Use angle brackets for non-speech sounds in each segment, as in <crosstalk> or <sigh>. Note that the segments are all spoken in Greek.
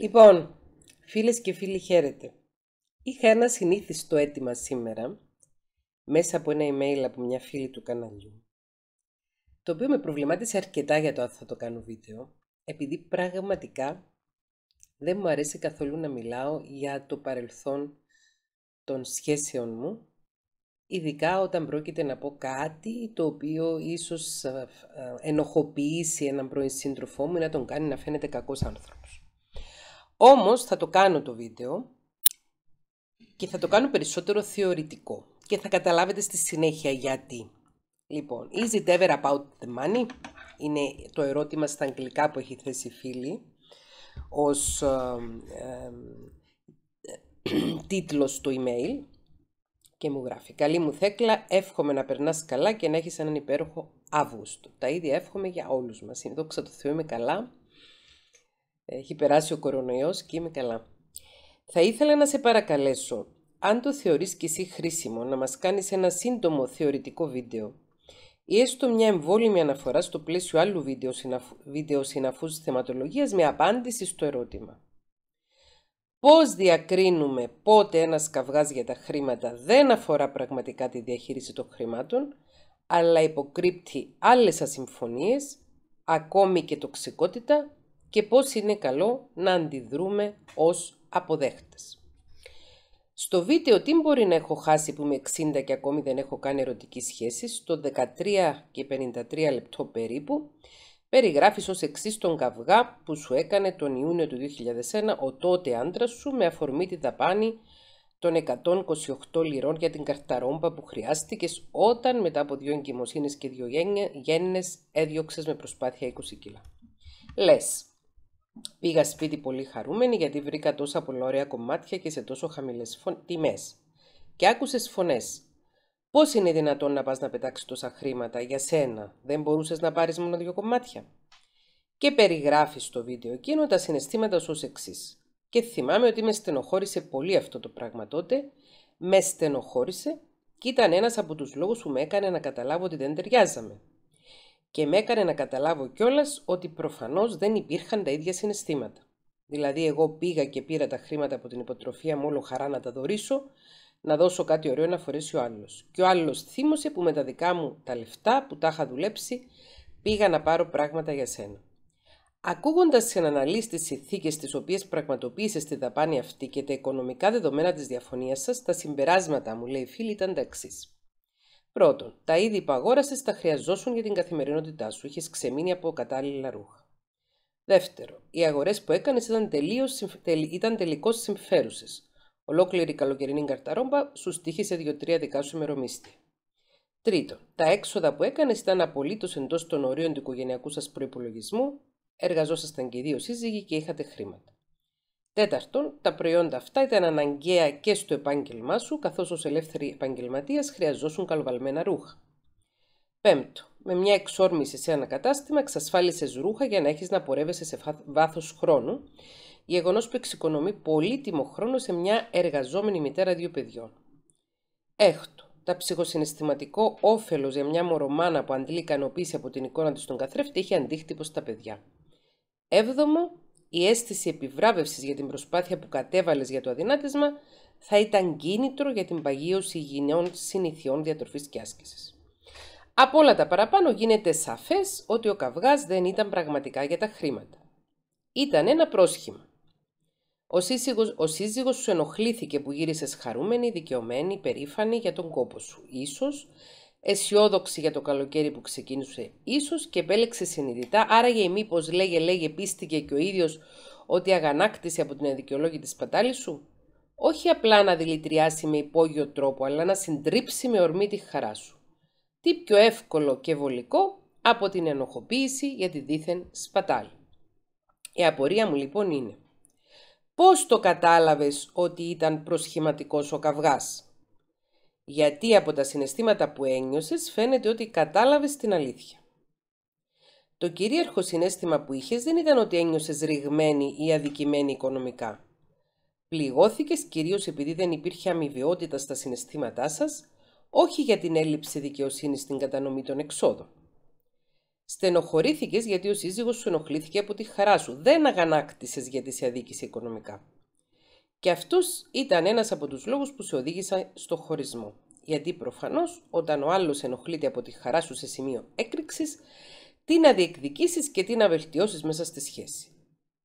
Λοιπόν, φίλες και φίλοι χαίρετε. Είχα ένα συνήθιστο αίτημα σήμερα, μέσα από ένα email από μια φίλη του καναλιού, το οποίο με προβλημάτισε αρκετά για το αν θα το κάνω βίντεο, επειδή πραγματικά δεν μου αρέσει καθόλου να μιλάω για το παρελθόν των σχέσεων μου, ειδικά όταν πρόκειται να πω κάτι το οποίο ίσως ενοχοποιήσει έναν πρώην σύντροφό μου ή να τον κάνει να φαίνεται κακός άνθρωπος. Όμως θα το κάνω το βίντεο και θα το κάνω περισσότερο θεωρητικό και θα καταλάβετε στη συνέχεια γιατί. Λοιπόν, is it ever about the money? Είναι το ερώτημα στα αγγλικά που έχει θέσει η φίλη ως τίτλος του email και μου γράφει «Καλή μου Θέκλα, εύχομαι να περνάς καλά και να έχεις έναν υπέροχο Αύγουστο». Τα ίδια εύχομαι για όλους μας. Είναι δόξα το καλά έχει περάσει ο κορονοϊός και είμαι καλά. Θα ήθελα να σε παρακαλέσω, αν το θεωρείς και εσύ χρήσιμο, να μας κάνεις ένα σύντομο θεωρητικό βίντεο ή έστω μια εμβόλυμη αναφορά στο πλαίσιο άλλου βίντεο, συναφ... βίντεο συναφούς θεματολογίας με απάντηση στο ερώτημα. Πώς διακρίνουμε πότε ένας καυγάς για τα χρήματα δεν αφορά πραγματικά τη διαχείριση των χρημάτων, αλλά υποκρύπτει άλλες ασυμφωνίες, ακόμη και τοξικότητα και πώς είναι καλό να αντιδρούμε ως αποδέχτες. Στο βίντεο τι μπορεί να έχω χάσει που με 60 και ακόμη δεν έχω κάνει ερωτική σχέση, στο 13 και 53 λεπτό περίπου, περιγράφεις ως εξής τον καυγά που σου έκανε τον Ιούνιο του 2001 ο τότε άντρας σου με αφορμή τη δαπάνη των 128 λιρών για την καρταρόμπα που χρειάστηκες όταν μετά από δύο εγκυμοσύνες και δύο γέννες έδιωξες με προσπάθεια 20 κιλά. Λες, Πήγα σπίτι πολύ χαρούμενη γιατί βρήκα τόσα πολλά ωραία κομμάτια και σε τόσο χαμηλές τιμές. Και άκουσες φωνές. Πώς είναι δυνατόν να πας να πετάξεις τόσα χρήματα για σένα, δεν μπορούσες να πάρεις μόνο δύο κομμάτια. Και περιγράφεις στο βίντεο εκείνο τα συναισθήματα σου ως εξής. Και θυμάμαι ότι με στενοχώρησε πολύ αυτό το πράγμα τότε, με στενοχώρησε και ήταν ένας από τους λόγους που με έκανε να καταλάβω ότι δεν ταιριάζαμε και με έκανε να καταλάβω κιόλας ότι προφανώς δεν υπήρχαν τα ίδια συναισθήματα. Δηλαδή, εγώ πήγα και πήρα τα χρήματα από την υποτροφία μου, όλο χαρά να τα δωρήσω, να δώσω κάτι ωραίο να φορέσει ο άλλος. Και ο άλλος θύμωσε που με τα δικά μου τα λεφτά που τα είχα δουλέψει, πήγα να πάρω πράγματα για σένα. Ακούγοντας και αναλύσεις τις συνθήκες τις οποίες πραγματοποίησες τη δαπάνη αυτή και τα οικονομικά δεδομένα της διαφωνίας σας, τα συμπεράσματα μου, λέει η φίλη, ήταν τα εξής. Πρώτον, τα είδη που αγόρασες τα χρειαζόσουν για την καθημερινότητά σου, είχες ξεμείνει από κατάλληλα ρούχα. Δεύτερο, οι αγορές που έκανες ήταν, ήταν τελικώς συμφέρουσες. Ολόκληρη η καλοκαιρινή καρταρόμπα σου στήχησε δύο-τρία δικά σου ημερομίστη. Τρίτον, τα έξοδα που έκανες ήταν απολύτως εντός των ορίων του οικογενειακού σας προπολογισμού, εργαζόσασταν και οι δύο σύζυγοι και είχατε χρήματα. Τέταρτον, τα προϊόντα αυτά ήταν αναγκαία και στο επάγγελμά σου, καθώς ως ελεύθερη επαγγελματίας χρειαζόσουν καλοβαλμένα ρούχα. Πέμπτο, με μια εξόρμηση σε ένα κατάστημα εξασφάλισες ρούχα για να έχεις να πορεύεσαι σε βάθος χρόνου, γεγονός που εξοικονομεί πολύτιμο χρόνο σε μια εργαζόμενη μητέρα δύο παιδιών. Έκτο, τα ψυχοσυναισθηματικό όφελος για μια μορομάνα που αντλεί ικανοποίηση από την εικόνα της στον καθρέφτη έχει αντίκτυπο στα παιδιά. Έβδομο, η αίσθηση επιβράβευσης για την προσπάθεια που κατέβαλες για το αδυνάτισμα θα ήταν κίνητρο για την παγίωση υγιεινών συνηθιών διατροφής και άσκησης. Από όλα τα παραπάνω γίνεται σαφές ότι ο καυγάς δεν ήταν πραγματικά για τα χρήματα. Ήταν ένα πρόσχημα. Ο σύζυγος, ο σύζυγος σου ενοχλήθηκε που γύρισες χαρούμενη, δικαιωμένη, περήφανη για τον κόπο σου. Ίσως αισιόδοξη για το καλοκαίρι που ξεκίνησε ίσως και επέλεξε συνειδητά, άραγε πως λέγε λέγε πίστηκε και ο ίδιος ότι αγανάκτησε από την αδικαιολόγητη σπατάλη σου. Όχι απλά να δηλητηριάσει με υπόγειο τρόπο, αλλά να συντρίψει με ορμή τη χαρά σου. Τι πιο εύκολο και βολικό από την ενοχοποίηση για τη δίθεν σπατάλη. Η απορία μου λοιπόν είναι, πώς το κατάλαβες ότι ήταν προσχηματικός ο καυγάς γιατί από τα συναισθήματα που ένιωσες φαίνεται ότι κατάλαβες την αλήθεια. Το κυρίαρχο συνέστημα που είχες δεν ήταν ότι ένιωσες ρηγμένη ή αδικημένη οικονομικά. Πληγώθηκες κυρίως επειδή δεν υπήρχε αμοιβαιότητα στα συναισθήματά σας, όχι για την έλλειψη δικαιοσύνης στην κατανομή των εξόδων. Στενοχωρήθηκες γιατί ο σύζυγος σου ενοχλήθηκε από τη χαρά σου. Δεν αγανάκτησες γιατί σε αδίκησε οικονομικά. Και αυτός ήταν ένας από τους λόγους που σε οδήγησαν στο χωρισμό. Γιατί προφανώς όταν ο άλλος ενοχλείται από τη χαρά σου σε σημείο έκρηξης, τι να διεκδικήσεις και τι να βελτιώσεις μέσα στη σχέση.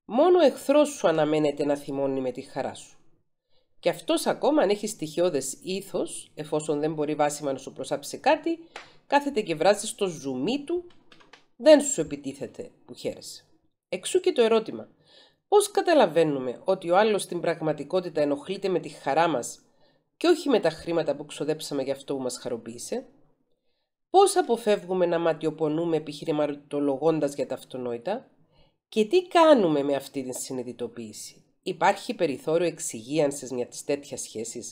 Μόνο ο εχθρός σου αναμένεται να θυμώνει με τη χαρά σου. Και αυτός ακόμα αν έχεις στοιχειώδες ήθος, εφόσον δεν μπορεί βάσιμα να σου προσάψει κάτι, κάθεται και βράζει στο ζουμί του, δεν σου επιτίθεται που χαίρεσαι. Εξού και το ερώτημα. Πώς καταλαβαίνουμε ότι ο άλλος στην πραγματικότητα ενοχλείται με τη χαρά μας και όχι με τα χρήματα που ξοδέψαμε για αυτό που μας χαροποίησε. Πώς αποφεύγουμε να ματιοπονούμε επιχειρηματολογώντας για τα αυτονόητα και τι κάνουμε με αυτή την συνειδητοποίηση. Υπάρχει περιθώριο εξυγίανσης μιας τέτοιας σχέσης.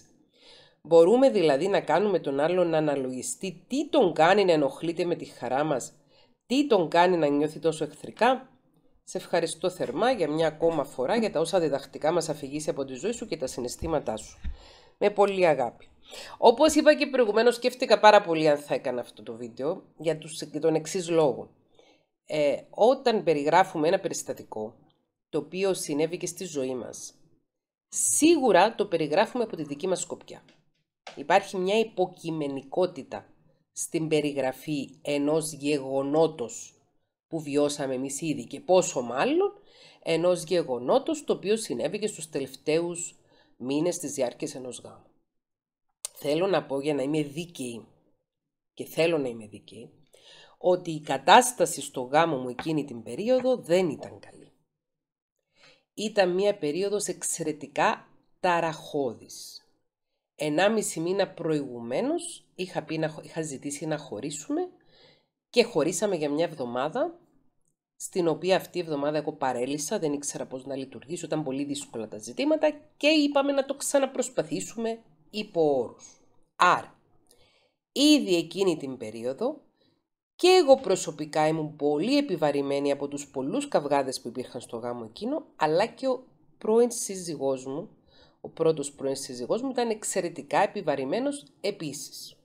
Μπορούμε δηλαδή να κάνουμε τον άλλον να αναλογιστεί τι τον κάνει να ενοχλείται με τη χαρά μας, τι τον κάνει να νιώθει τόσο εχθρικά. Σε ευχαριστώ θερμά για μια ακόμα φορά για τα όσα διδακτικά μας αφηγήσει από τη ζωή σου και τα συναισθήματά σου. Με πολύ αγάπη. Όπως είπα και προηγουμένως σκέφτηκα πάρα πολύ αν θα έκανα αυτό το βίντεο για τον εξής λόγο. Ε, όταν περιγράφουμε ένα περιστατικό το οποίο συνέβη και στη ζωή μας, σίγουρα το περιγράφουμε από τη δική μας σκοπιά. Υπάρχει μια υποκειμενικότητα στην περιγραφή ενός γεγονότος που βιώσαμε εμείς ήδη και πόσο μάλλον ενός γεγονότος το οποίο συνέβη και στους τελευταίους μήνες της διάρκειας ενός γάμου. Θέλω να πω για να είμαι δίκαιη και θέλω να είμαι δίκαιη ότι η κατάσταση στο γάμο μου εκείνη την περίοδο δεν ήταν καλή. Ήταν μια περίοδος εξαιρετικά ταραχώδης. Ενάμιση μήνα προηγουμένως είχα, πει είχα ζητήσει να χωρίσουμε και χωρίσαμε για μια εβδομάδα, στην οποία αυτή η εβδομάδα εγώ παρέλυσα, δεν ήξερα πώς να λειτουργήσω, ήταν πολύ δύσκολα τα ζητήματα και είπαμε να το ξαναπροσπαθήσουμε υπό όρους. Άρα, ήδη εκείνη την περίοδο και εγώ προσωπικά ήμουν πολύ επιβαρημένη από τους πολλούς καυγάδες που υπήρχαν στο γάμο εκείνο, αλλά και ο πρώην σύζυγός μου, ο πρώτος πρώην σύζυγός μου ήταν εξαιρετικά επιβαρημένος επίσης.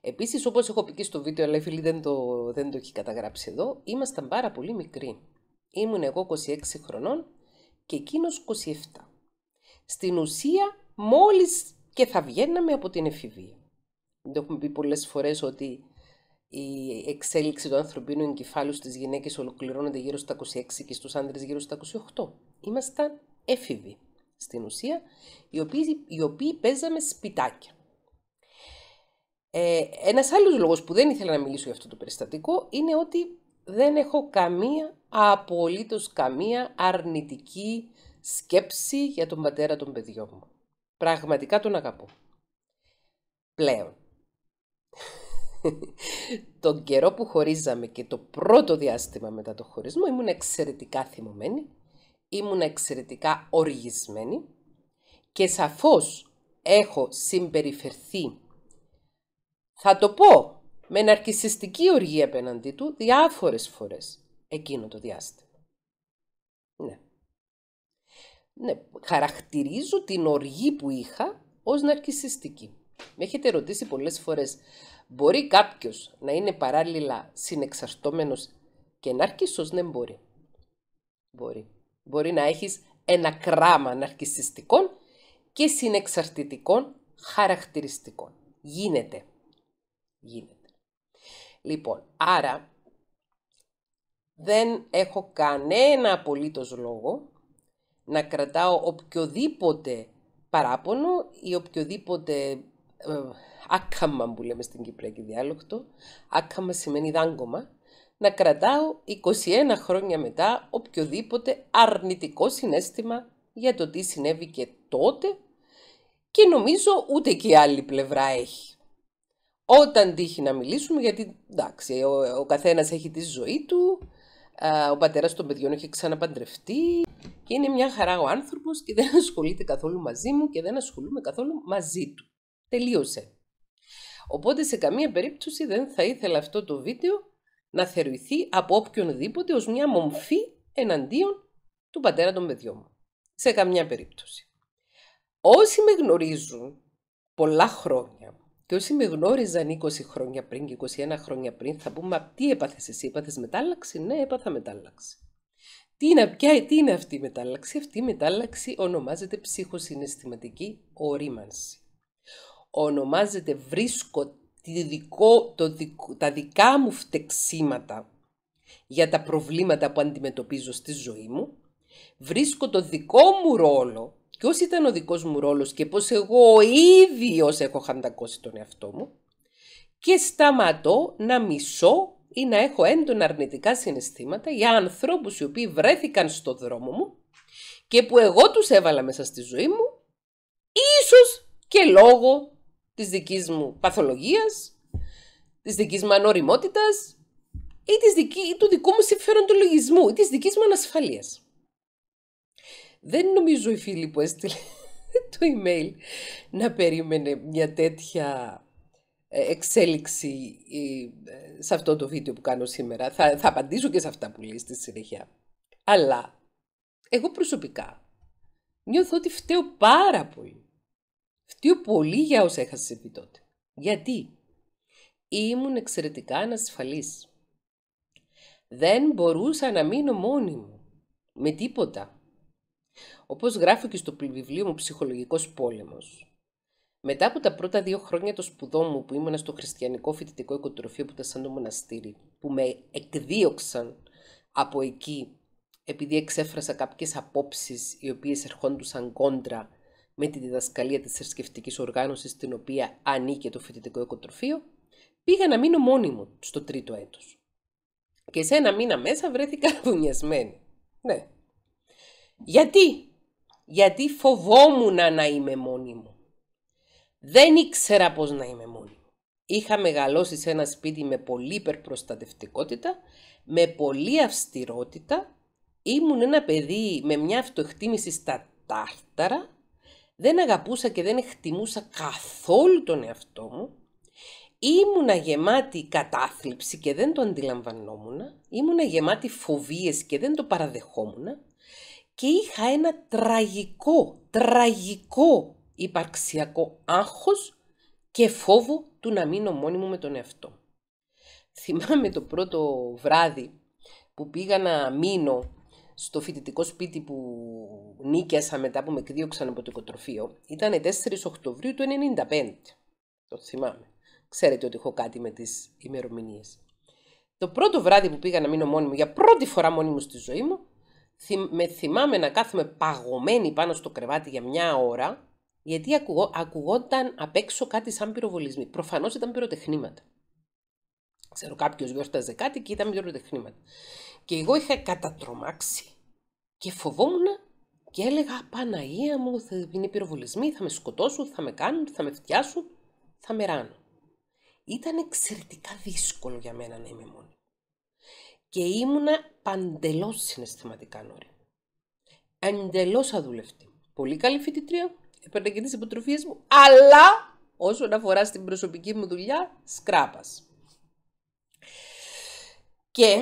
Επίσης, όπως έχω πει και στο βίντεο, αλλά η φίλη δεν το, δεν το έχει καταγράψει εδώ, ήμασταν πάρα πολύ μικροί. Ήμουν εγώ 26 χρονών και εκείνος 27. Στην ουσία, μόλις και θα βγαίναμε από την εφηβεία. Το έχουμε πει πολλές φορές ότι η εξέλιξη του ανθρωπίνου εγκεφάλου στι γυναίκες ολοκληρώνεται γύρω στα 26 και στους άντρες γύρω στα 28. Ήμασταν έφηβοι στην ουσία, οι οποίοι, οι οποίοι παίζαμε σπιτάκια. Ε, ένας άλλος λόγος που δεν ήθελα να μιλήσω για αυτό το περιστατικό είναι ότι δεν έχω καμία, απολύτως καμία αρνητική σκέψη για τον πατέρα των παιδιών μου. Πραγματικά τον αγαπώ. Πλέον. <laughs> τον καιρό που χωρίζαμε και το πρώτο διάστημα μετά το χωρισμό ήμουν εξαιρετικά θυμωμένη, ήμουν εξαιρετικά οργισμένη και σαφώς έχω συμπεριφερθεί θα το πω με ναρκισιστική οργή απέναντί του διάφορες φορές εκείνο το διάστημα. Ναι. ναι. Χαρακτηρίζω την οργή που είχα ως ναρκισιστική. Με έχετε ρωτήσει πολλές φορές, μπορεί κάποιος να είναι παράλληλα συνεξαρτώμενος και ναρκισσός, δεν ναι, μπορεί. Μπορεί. Μπορεί να έχεις ένα κράμα ναρκισιστικών και συνεξαρτητικών χαρακτηριστικών. Γίνεται γίνεται. Λοιπόν, άρα δεν έχω κανένα απολύτως λόγο να κρατάω οποιοδήποτε παράπονο ή οποιοδήποτε ε, άκαμα που λέμε στην Κυπριακή διάλογτο, άκαμα σημαίνει δάγκωμα, να κρατάω 21 χρόνια μετά οποιοδήποτε αρνητικό συνέστημα για το τι συνέβη και τότε και νομίζω ούτε και η άλλη πλευρά έχει όταν τύχει να μιλήσουμε, γιατί εντάξει, ο, ο καθένας έχει τη ζωή του, ο πατέρας των παιδιών έχει ξαναπαντρευτεί και είναι μια χαρά ο άνθρωπος και δεν ασχολείται καθόλου μαζί μου και δεν ασχολούμαι καθόλου μαζί του. Τελείωσε. Οπότε σε καμία περίπτωση δεν θα ήθελα αυτό το βίντεο να θεωρηθεί από οποιονδήποτε ως μια μομφή εναντίον του πατέρα των παιδιών μου. Σε καμιά περίπτωση. Όσοι με γνωρίζουν πολλά χρόνια και όσοι με γνώριζαν 20 χρόνια πριν και 21 χρόνια πριν θα πούμε «Μα τι έπαθες εσύ, έπαθες μετάλλαξη» Ναι, έπαθα μετάλλαξη. Τι είναι, ποια, τι είναι αυτή η μετάλλαξη. Αυτή η μετάλλαξη ονομάζεται ψυχοσυναισθηματική ορίμανση. Ονομάζεται βρίσκω τη δικό, το, τα δικά μου φτεξίματα για τα προβλήματα που αντιμετωπίζω στη ζωή μου. Βρίσκω το δικό μου ρόλο ποιος ήταν ο δικός μου ρόλος και πώς εγώ ο ίδιος έχω χαντακώσει τον εαυτό μου και σταματώ να μισώ ή να έχω έντονα αρνητικά συναισθήματα για ανθρώπους οι οποίοι βρέθηκαν στο δρόμο μου και που εγώ τους έβαλα μέσα στη ζωή μου, ίσως και λόγω της δικής μου παθολογίας, της δικής μου ανοριμότητας ή, της δική, του δικού μου λογισμού ή της δικής μου ανασφαλείας. Δεν νομίζω η φίλη που έστειλε <laughs> το email να περίμενε μια τέτοια ε, εξέλιξη ε, σε αυτό το βίντεο που κάνω σήμερα. Θα, θα απαντήσω και σε αυτά που λέει στη συνέχεια. Αλλά εγώ προσωπικά νιώθω ότι φταίω πάρα πολύ. Φταίω πολύ για όσα είχα συμβεί τότε. Γιατί ήμουν εξαιρετικά ανασφαλής. Δεν μπορούσα να μείνω μόνη μου με τίποτα όπως γράφω και στο βιβλίο μου «Ψυχολογικός πόλεμος». Μετά από τα πρώτα δύο χρόνια το σπουδό μου που ήμουν στο χριστιανικό φοιτητικό οικοτροφείο που ήταν σαν το μοναστήρι, που με εκδίωξαν από εκεί επειδή εξέφρασα κάποιες απόψεις οι οποίες ερχόντουσαν κόντρα με τη διδασκαλία της θρησκευτικής οργάνωσης στην οποία ανήκε το φοιτητικό οικοτροφείο, πήγα να μείνω μόνη μου στο τρίτο έτος. Και σε ένα μήνα μέσα βρέθηκα βουνιασμένη. <laughs> Ναι. Γιατί γιατί φοβόμουν να είμαι μόνη μου. Δεν ήξερα πώς να είμαι μόνη μου. Είχα μεγαλώσει σε ένα σπίτι με πολύ υπερπροστατευτικότητα, με πολύ αυστηρότητα, ήμουν ένα παιδί με μια αυτοεκτίμηση στα τάρταρα, δεν αγαπούσα και δεν εκτιμούσα καθόλου τον εαυτό μου, ήμουνα γεμάτη κατάθλιψη και δεν το αντιλαμβανόμουνα. ήμουνα γεμάτη φοβίες και δεν το παραδεχόμουν, και είχα ένα τραγικό, τραγικό υπαρξιακό άγχος και φόβο του να μείνω μόνη μου με τον εαυτό. Θυμάμαι το πρώτο βράδυ που πήγα να μείνω στο φοιτητικό σπίτι που νίκιασα μετά που με εκδίωξαν από το οικοτροφείο, ήταν 4 Οκτωβρίου του 1995. Το θυμάμαι. Ξέρετε ότι έχω κάτι με τις ημερομηνίες. Το πρώτο βράδυ που πήγα να μείνω μόνη μου, για πρώτη φορά μόνη μου στη ζωή μου, με θυμάμαι να κάθομαι παγωμένη πάνω στο κρεβάτι για μια ώρα, γιατί ακουγό, ακουγόταν απ' έξω κάτι σαν πυροβολισμοί. Προφανώς ήταν πυροτεχνήματα. Ξέρω κάποιος γιόρταζε κάτι και ήταν πυροτεχνήματα. Και εγώ είχα κατατρομάξει και φοβόμουν και έλεγα «Παναγία μου, θα είναι πυροβολισμοί, θα με σκοτώσουν, θα με κάνουν, θα με φτιάσουν, θα με ράνουν». Ήταν εξαιρετικά δύσκολο για μένα να είμαι μόνη και ήμουνα παντελώς συναισθηματικά νόρη. Εντελώς αδούλευτη. Πολύ καλή φοιτητρία, έπαιρνα και τι υποτροφίες μου, αλλά όσον αφορά στην προσωπική μου δουλειά, σκράπας. Και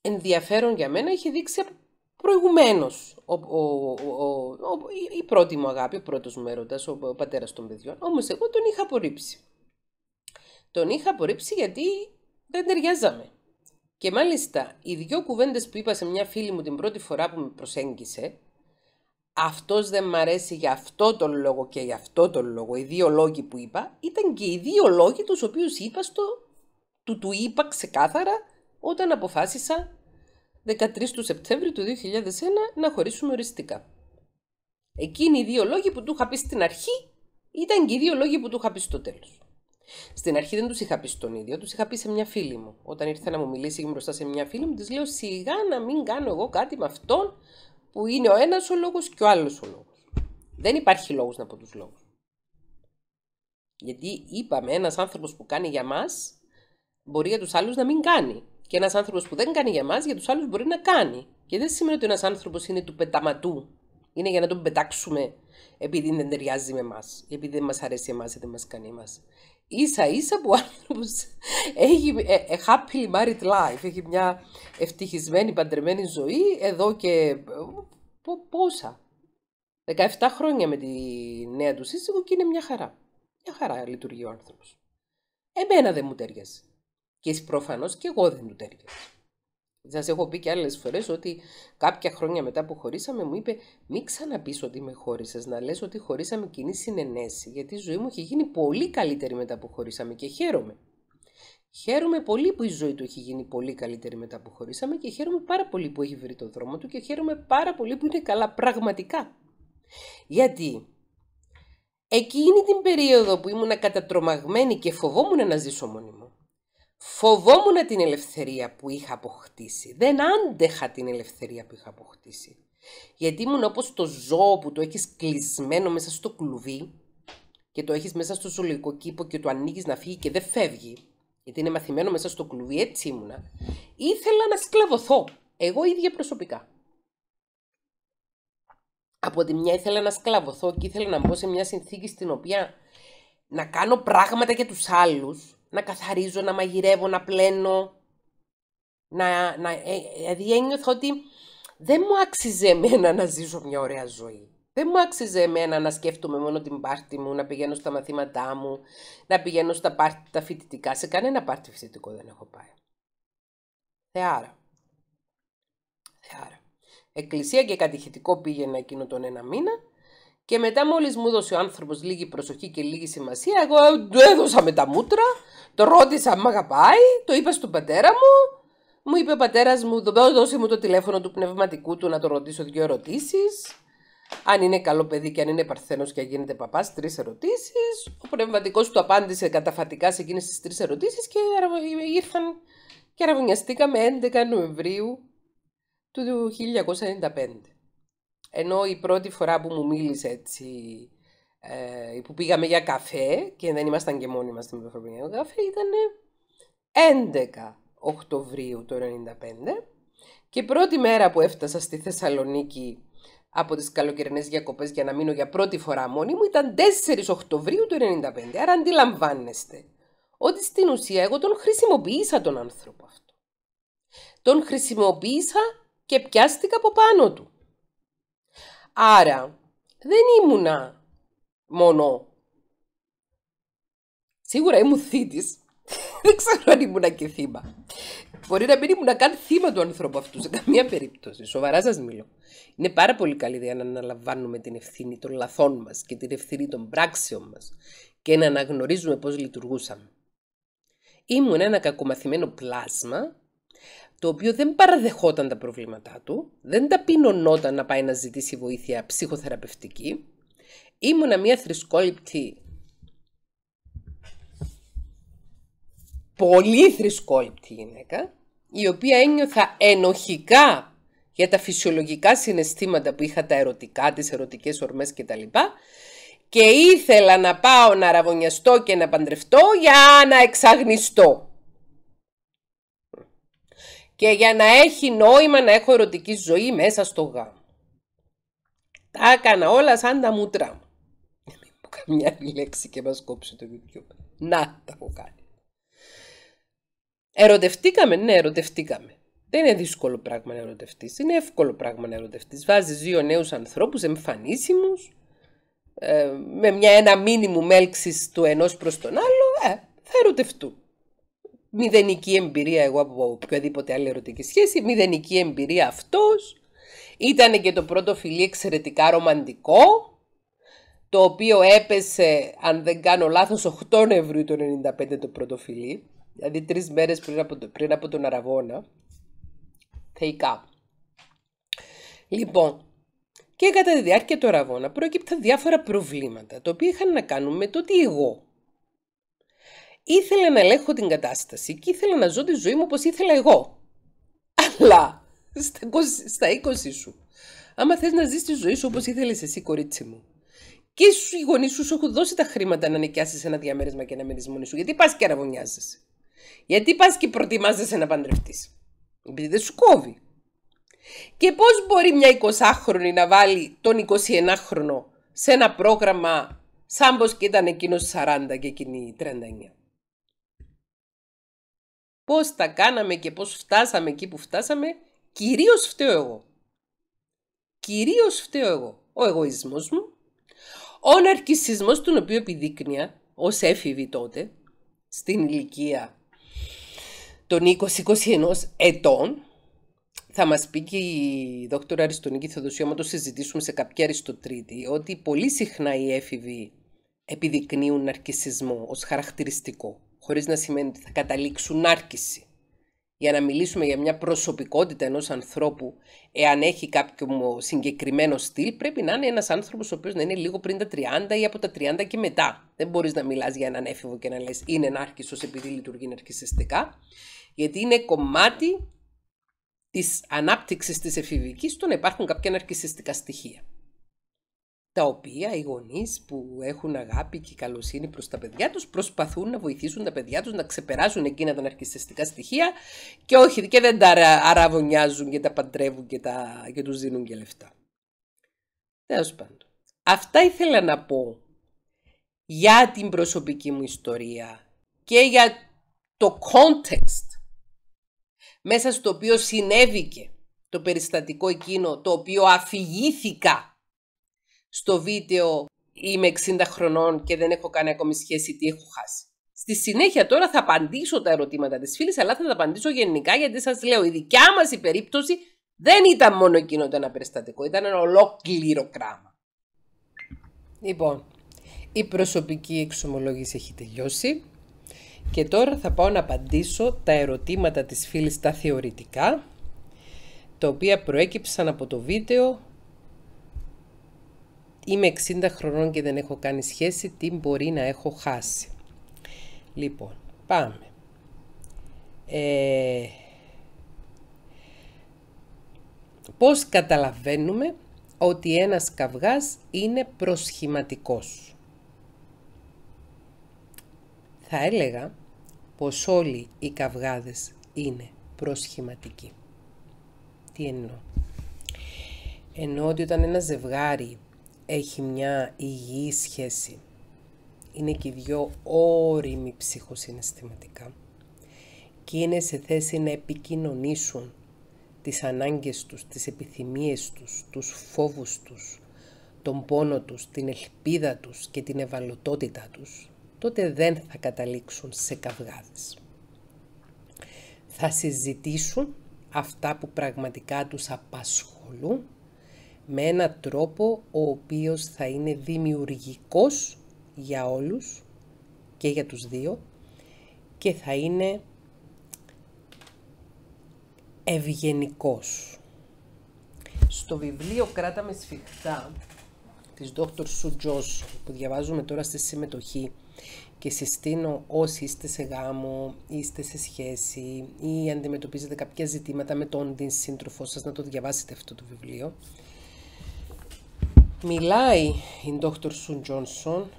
ενδιαφέρον για μένα είχε δείξει προηγουμένως η πρώτη μου αγάπη, ο πρώτος μου έρωτας, ο, πατέρας των παιδιών. Όμως εγώ τον είχα απορρίψει. Τον είχα απορρίψει γιατί δεν ταιριάζαμε. Και μάλιστα οι δυο κουβέντες που είπα σε μια φίλη μου την πρώτη φορά που με προσέγγισε, αυτός δεν μ' αρέσει για αυτό τον λόγο και για αυτό τον λόγο, οι δύο λόγοι που είπα, ήταν και οι δύο λόγοι τους οποίους είπα στο, του του είπα ξεκάθαρα όταν αποφάσισα 13 του Σεπτέμβρη του 2001 να χωρίσουμε οριστικά. Εκείνοι οι δύο λόγοι που του είχα πει στην αρχή ήταν και οι δύο λόγοι που του είχα πει στο τέλος. Στην αρχή δεν τους είχα πει στον ίδιο, τους είχα πει σε μια φίλη μου. Όταν ήρθε να μου μιλήσει μπροστά σε μια φίλη μου, της λέω σιγά να μην κάνω εγώ κάτι με αυτόν που είναι ο ένας ο λόγος και ο άλλος ο λόγος. Δεν υπάρχει λόγος να πω τους λόγους. Γιατί είπαμε, ένας άνθρωπος που κάνει για μας, μπορεί για τους άλλους να μην κάνει. Και ένας άνθρωπος που δεν κάνει για μας, για τους άλλους μπορεί να κάνει. Και δεν σημαίνει ότι ένας άνθρωπος είναι του πεταματού. Είναι για να τον πετάξουμε επειδή δεν ταιριάζει με εμάς, επειδή δεν μας αρέσει εμάς ή δεν μας κάνει εμάς ίσα ίσα που ο άνθρωπος έχει ε, ε, happy married life, έχει μια ευτυχισμένη παντρεμένη ζωή εδώ και πόσα, 17 χρόνια με τη νέα του σύζυγο και είναι μια χαρά. Μια χαρά λειτουργεί ο άνθρωπος. Εμένα δεν μου ταιριάζει. Και προφανώς και εγώ δεν μου ταιριάζει. Σας έχω πει και άλλες φορές ότι κάποια χρόνια μετά που χωρίσαμε μου είπε: Μην ξαναπείς ότι με χώρισες, να λες ότι χωρίσαμε κοινή συνενέση, γιατί η ζωή μου έχει γίνει πολύ καλύτερη μετά που χωρίσαμε και χαίρομαι. Χαίρομαι πολύ που η ζωή του έχει γίνει πολύ καλύτερη μετά που χωρίσαμε και χαίρομαι πάρα πολύ που έχει βρει τον δρόμο του και χαίρομαι πάρα πολύ που είναι καλά πραγματικά. Γιατί εκείνη την περίοδο που ήμουν κατατρομαγμένη και φοβόμουν να ζήσω μόνη Φοβόμουν την ελευθερία που είχα αποκτήσει. Δεν άντεχα την ελευθερία που είχα αποκτήσει. Γιατί ήμουν όπως το ζώο που το έχεις κλεισμένο μέσα στο κλουβί και το έχεις μέσα στο ζωολογικό κήπο και το ανοίγεις να φύγει και δεν φεύγει. Γιατί είναι μαθημένο μέσα στο κλουβί, έτσι ήμουνα. Ήθελα να σκλαβωθώ. Εγώ ίδια προσωπικά. Από τη μια ήθελα να σκλαβωθώ και ήθελα να μπω σε μια συνθήκη στην οποία να κάνω πράγματα για τους άλλους να καθαρίζω, να μαγειρεύω, να πλένω. Να, να, ε, δηλαδή ένιωθα ότι δεν μου άξιζε εμένα να ζήσω μια ωραία ζωή. Δεν μου άξιζε εμένα να σκέφτομαι μόνο την πάρτη μου, να πηγαίνω στα μαθήματά μου, να πηγαίνω στα πάρτι τα φοιτητικά. Σε κανένα πάρτι φοιτητικό δεν έχω πάει. Θεάρα. Θεάρα. Εκκλησία και κατηχητικό πήγαινα εκείνο τον ένα μήνα και μετά μόλις μου έδωσε ο άνθρωπος λίγη προσοχή και λίγη σημασία, εγώ του έδωσα με τα μούτρα, το ρώτησα αν μ' αγαπάει, το είπα στον πατέρα μου, μου είπε ο πατέρας μου, δώσε μου το τηλέφωνο του πνευματικού του να το ρωτήσω δύο ερωτήσεις. Αν είναι καλό παιδί και αν είναι παρθένος και αν γίνεται παπάς, τρεις ερωτήσεις. Ο πνευματικός του απάντησε καταφατικά σε εκείνες τις τρεις ερωτήσεις και ήρθαν και αραβωνιαστήκαμε 11 Νοεμβρίου του 1995. Ενώ η πρώτη φορά που μου μίλησε έτσι, ε, που πήγαμε για καφέ και δεν ήμασταν και μόνοι μας στην Πεφροπινία καφέ, ήταν 11 Οκτωβρίου του 1995 και η πρώτη μέρα που έφτασα στη Θεσσαλονίκη από τις καλοκαιρινές διακοπές για να μείνω για πρώτη φορά μόνη μου ήταν 4 Οκτωβρίου του 1995. Άρα αντιλαμβάνεστε ότι στην ουσία εγώ τον χρησιμοποίησα τον άνθρωπο αυτό. Τον χρησιμοποίησα και πιάστηκα από πάνω του. Άρα, δεν ήμουνα μόνο. Σίγουρα ήμουν θήτης. <laughs> δεν ξέρω αν ήμουνα και θύμα. Μπορεί να μην ήμουν καν θύμα του ανθρώπου αυτού σε καμία περίπτωση. Σοβαρά σας μιλώ. Είναι πάρα πολύ καλή ιδέα να αναλαμβάνουμε την ευθύνη των λαθών μας και την ευθύνη των πράξεων μας και να αναγνωρίζουμε πώς λειτουργούσαμε. Ήμουν ένα κακομαθημένο πλάσμα το οποίο δεν παραδεχόταν τα προβλήματά του, δεν ταπεινωνόταν να πάει να ζητήσει βοήθεια ψυχοθεραπευτική. Ήμουνα μια θρησκόληπτη, πολύ θρησκόληπτη γυναίκα, η οποία ένιωθα ενοχικά για τα φυσιολογικά συναισθήματα που είχα τα ερωτικά, τις ερωτικές ορμές κτλ. Και ήθελα να πάω να ραβωνιαστώ και να παντρευτώ για να εξαγνιστώ και για να έχει νόημα να έχω ερωτική ζωή μέσα στο γάμο. Τα έκανα όλα σαν τα μούτρα μου. Μην πω καμιά λέξη και μας κόψει το YouTube. Να, τα έχω κάνει. Ερωτευτήκαμε, ναι, ερωτευτήκαμε. Δεν είναι δύσκολο πράγμα να ερωτευτείς. Είναι εύκολο πράγμα να ερωτευτείς. Βάζεις δύο νέους ανθρώπους εμφανίσιμους, ε, με μια, ένα μήνυμου μέλξη του ενός προς τον άλλο, ε, θα ερωτευτούν μηδενική εμπειρία εγώ από οποιαδήποτε άλλη ερωτική σχέση, μηδενική εμπειρία αυτός. Ήταν και το πρώτο φιλί εξαιρετικά ρομαντικό, το οποίο έπεσε, αν δεν κάνω λάθος, 8 Νευρίου το 95 το πρώτο φιλί, δηλαδή τρεις μέρες πριν από, το, πριν από τον Αραβόνα, θεϊκά. Λοιπόν, και κατά τη διάρκεια του Αραβόνα προέκυπταν διάφορα προβλήματα, τα οποία είχαν να κάνουν με το ότι εγώ Ήθελα να ελέγχω την κατάσταση και ήθελα να ζω τη ζωή μου όπως ήθελα εγώ. Αλλά στα 20, σου, άμα θες να ζεις τη ζωή σου όπως ήθελες εσύ κορίτσι μου, και σου, οι γονείς σου σου έχουν δώσει τα χρήματα να νοικιάσεις ένα διαμέρισμα και να μείνεις μόνη σου. Γιατί πας και αραβωνιάζεσαι. Γιατί πας και προτιμάζεσαι να παντρευτείς. Επειδή δεν σου κόβει. Και πώς μπορεί μια 20χρονη να βάλει τον 21χρονο σε ένα πρόγραμμα σαν πως και ήταν εκείνος 40 και εκείνη 39 πώς τα κάναμε και πώς φτάσαμε εκεί που φτάσαμε, κυρίως φταίω εγώ. Κυρίως φταίω εγώ. Ο εγωισμός μου, ο ναρκισισμός τον οποίο επιδείκνυα ως έφηβη τότε, στην ηλικία των 20-21 ετών, θα μας πει και η δόκτωρα Αριστονίκη Θεοδοσία, άμα το συζητήσουμε σε κάποια αριστοτρίτη, ότι πολύ συχνά οι έφηβοι επιδεικνύουν ναρκισισμό ως χαρακτηριστικό χωρίς να σημαίνει ότι θα καταλήξουν άρκηση. Για να μιλήσουμε για μια προσωπικότητα ενός ανθρώπου, εάν έχει κάποιο συγκεκριμένο στυλ, πρέπει να είναι ένας άνθρωπος ο οποίος να είναι λίγο πριν τα 30 ή από τα 30 και μετά. Δεν μπορείς να μιλάς για έναν έφηβο και να λες είναι άρκησος επειδή λειτουργεί εναρχιστικά, γιατί είναι κομμάτι της ανάπτυξης της εφηβικής του να υπάρχουν κάποια αναρχιστικά στοιχεία τα οποία οι γονείς που έχουν αγάπη και καλοσύνη προς τα παιδιά τους προσπαθούν να βοηθήσουν τα παιδιά τους να ξεπεράσουν εκείνα τα αναρχιστικά στοιχεία και όχι και δεν τα αραβωνιάζουν και τα παντρεύουν και, τα, και τους δίνουν και λεφτά. Τέλος πάντων. Αυτά ήθελα να πω για την προσωπική μου ιστορία και για το context μέσα στο οποίο συνέβηκε το περιστατικό εκείνο το οποίο αφηγήθηκα στο βίντεο είμαι 60 χρονών και δεν έχω κάνει ακόμη σχέση, τι έχω χάσει. Στη συνέχεια τώρα θα απαντήσω τα ερωτήματα της φίλης, αλλά θα τα απαντήσω γενικά γιατί σας λέω η δικιά μας η περίπτωση δεν ήταν μόνο εκείνο το ένα περιστατικό, ήταν ένα ολόκληρο κράμα. Λοιπόν, η προσωπική εξομολόγηση έχει τελειώσει και τώρα θα πάω να απαντήσω τα ερωτήματα της φίλης τα θεωρητικά, τα οποία προέκυψαν από το βίντεο είμαι 60 χρονών και δεν έχω κάνει σχέση, τι μπορεί να έχω χάσει. Λοιπόν, πάμε. Ε, πώς καταλαβαίνουμε ότι ένας καυγάς είναι προσχηματικός. Θα έλεγα πως όλοι οι καυγάδες είναι προσχηματικοί. Τι εννοώ. Εννοώ ότι όταν ένα ζευγάρι έχει μια υγιή σχέση. Είναι και οι δυο όριμοι ψυχοσυναισθηματικά και είναι σε θέση να επικοινωνήσουν τις ανάγκες τους, τις επιθυμίες τους, τους φόβους τους, τον πόνο τους, την ελπίδα τους και την ευαλωτότητα τους, τότε δεν θα καταλήξουν σε καυγάδες. Θα συζητήσουν αυτά που πραγματικά τους απασχολούν με έναν τρόπο ο οποίος θα είναι δημιουργικός για όλους και για τους δύο και θα είναι ευγενικός. Στο βιβλίο «Κράταμε σφιχτά» της Dr. Σου που διαβάζουμε τώρα στη συμμετοχή και συστήνω όσοι είστε σε γάμο, είστε σε σχέση ή αντιμετωπίζετε κάποια ζητήματα με τον την σύντροφό σας να το διαβάσετε αυτό το βιβλίο. Μιλάει η Dr. Σουν Τζόνσον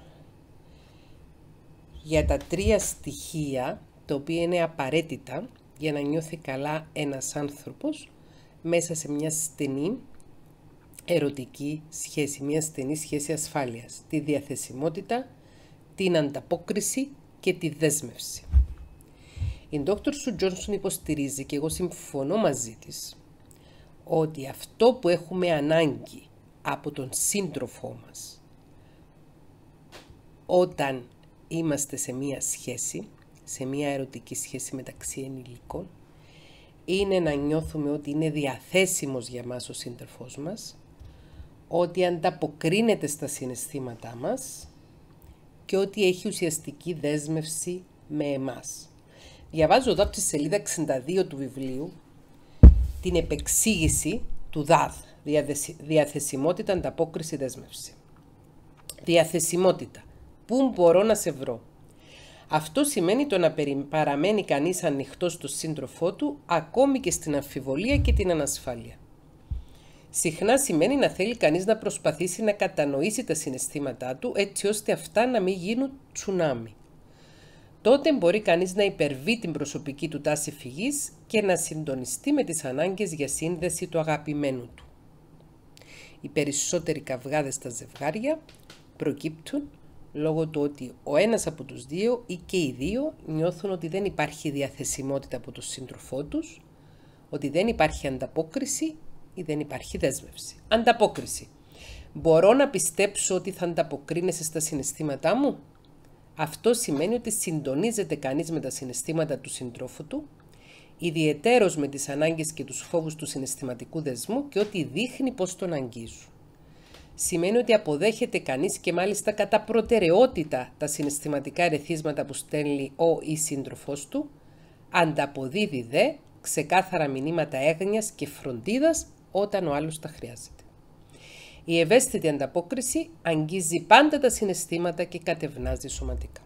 για τα τρία στοιχεία τα οποία είναι απαραίτητα για να νιώθει καλά ένας άνθρωπος μέσα σε μια στενή ερωτική σχέση, μια στενή σχέση ασφάλειας. Τη διαθεσιμότητα, την ανταπόκριση και τη δέσμευση. Η Dr. Σου Τζόνσον υποστηρίζει και εγώ συμφωνώ μαζί της ότι αυτό που έχουμε ανάγκη από τον σύντροφό μας. Όταν είμαστε σε μία σχέση, σε μία ερωτική σχέση μεταξύ ενηλικών, είναι να νιώθουμε ότι είναι διαθέσιμος για μας ο σύντροφός μας, ότι ανταποκρίνεται στα συναισθήματά μας και ότι έχει ουσιαστική δέσμευση με εμάς. Διαβάζω εδώ από τη σελίδα 62 του βιβλίου την επεξήγηση του ΔΑΔ, Διαθεσιμότητα, ανταπόκριση, δέσμευση. Διαθεσιμότητα. Πού μπορώ να σε βρω. Αυτό σημαίνει το να παραμένει κανείς ανοιχτός στο σύντροφό του, ακόμη και στην αμφιβολία και την ανασφάλεια. Συχνά σημαίνει να θέλει κανείς να προσπαθήσει να κατανοήσει τα συναισθήματά του, έτσι ώστε αυτά να μην γίνουν τσουνάμι. Τότε μπορεί κανείς να υπερβεί την προσωπική του τάση φυγής και να συντονιστεί με τις ανάγκες για σύνδεση του αγαπημένου του. Οι περισσότεροι καυγάδες στα ζευγάρια προκύπτουν λόγω του ότι ο ένας από τους δύο ή και οι δύο νιώθουν ότι δεν υπάρχει διαθεσιμότητα από τον σύντροφό τους, ότι δεν υπάρχει ανταπόκριση ή δεν υπάρχει δέσμευση. Ανταπόκριση. Μπορώ να πιστέψω ότι θα ανταποκρίνεσαι στα συναισθήματά μου. Αυτό σημαίνει ότι συντονίζεται κανείς με τα συναισθήματα του συντρόφου του ιδιαιτέρως με τις ανάγκες και τους φόβους του συναισθηματικού δεσμού και ό,τι δείχνει πως τον αγγίζουν. Σημαίνει ότι αποδέχεται κανείς και μάλιστα κατά προτεραιότητα τα συναισθηματικά ερεθίσματα που στέλνει ο ή σύντροφός του, ανταποδίδει δε ξεκάθαρα μηνύματα έγνοιας και φροντίδας όταν ο άλλος τα χρειάζεται. Η ευαίσθητη ανταπόκριση αγγίζει πάντα τα συναισθήματα και κατευνάζει σωματικά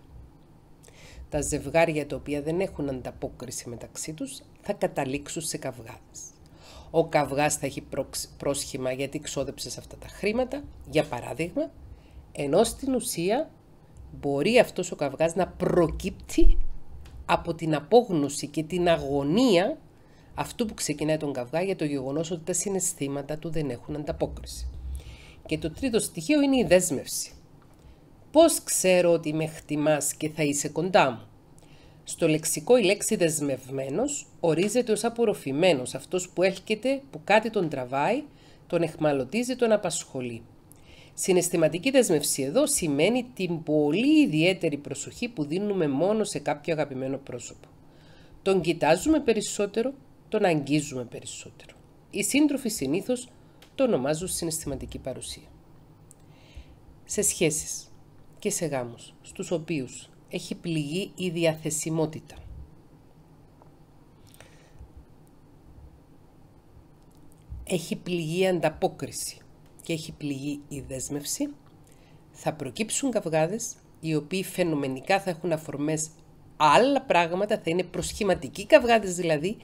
τα ζευγάρια τα οποία δεν έχουν ανταπόκριση μεταξύ τους θα καταλήξουν σε καυγάδες. Ο καυγάς θα έχει πρόσχημα γιατί ξόδεψες αυτά τα χρήματα, για παράδειγμα, ενώ στην ουσία μπορεί αυτός ο καυγάς να προκύπτει από την απόγνωση και την αγωνία αυτού που ξεκινάει τον καυγά για το γεγονός ότι τα συναισθήματα του δεν έχουν ανταπόκριση. Και το τρίτο στοιχείο είναι η δέσμευση. Πώς ξέρω ότι με χτιμάς και θα είσαι κοντά μου. Στο λεξικό η λέξη δεσμευμένος ορίζεται ως απορροφημένος, αυτός που έρχεται, που κάτι τον τραβάει, τον εχμαλωτίζει, τον απασχολεί. Συναισθηματική δεσμευσή εδώ σημαίνει την πολύ ιδιαίτερη προσοχή που δίνουμε μόνο σε κάποιο αγαπημένο πρόσωπο. Τον κοιτάζουμε περισσότερο, τον αγγίζουμε περισσότερο. Οι σύντροφοι συνήθως το ονομάζουν συναισθηματική παρουσία. Σε σχέσεις και σε γάμους, στους οποίους έχει πληγεί η διαθεσιμότητα. Έχει πληγεί η ανταπόκριση και έχει πληγεί η δέσμευση. Θα προκύψουν καυγάδες, οι οποίοι φαινομενικά θα έχουν αφορμές άλλα πράγματα, θα είναι προσχηματικοί καυγάδες δηλαδή,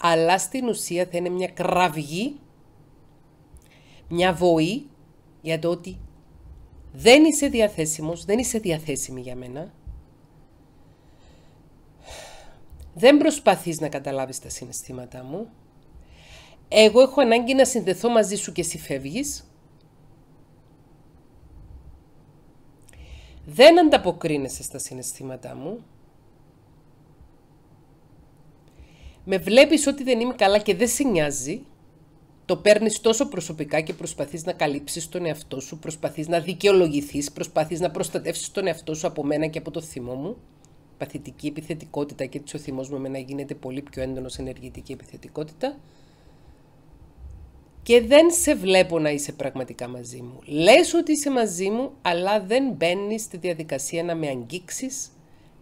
αλλά στην ουσία θα είναι μια κραυγή, μια βοή για το ότι δεν είσαι διαθέσιμος, δεν είσαι διαθέσιμη για μένα. Δεν προσπαθείς να καταλάβεις τα συναισθήματα μου. Εγώ έχω ανάγκη να συνδεθώ μαζί σου και εσύ φεύγεις. Δεν ανταποκρίνεσαι στα συναισθήματα μου. Με βλέπεις ότι δεν είμαι καλά και δεν σε το παίρνεις τόσο προσωπικά και προσπαθείς να καλύψεις τον εαυτό σου, προσπαθείς να δικαιολογηθείς, προσπαθείς να προστατεύσεις τον εαυτό σου από μένα και από το θυμό μου. Παθητική επιθετικότητα και έτσι ο θυμός μου να γίνεται πολύ πιο έντονος ενεργητική επιθετικότητα. Και δεν σε βλέπω να είσαι πραγματικά μαζί μου. Λες ότι είσαι μαζί μου, αλλά δεν μπαίνεις στη διαδικασία να με αγγίξεις,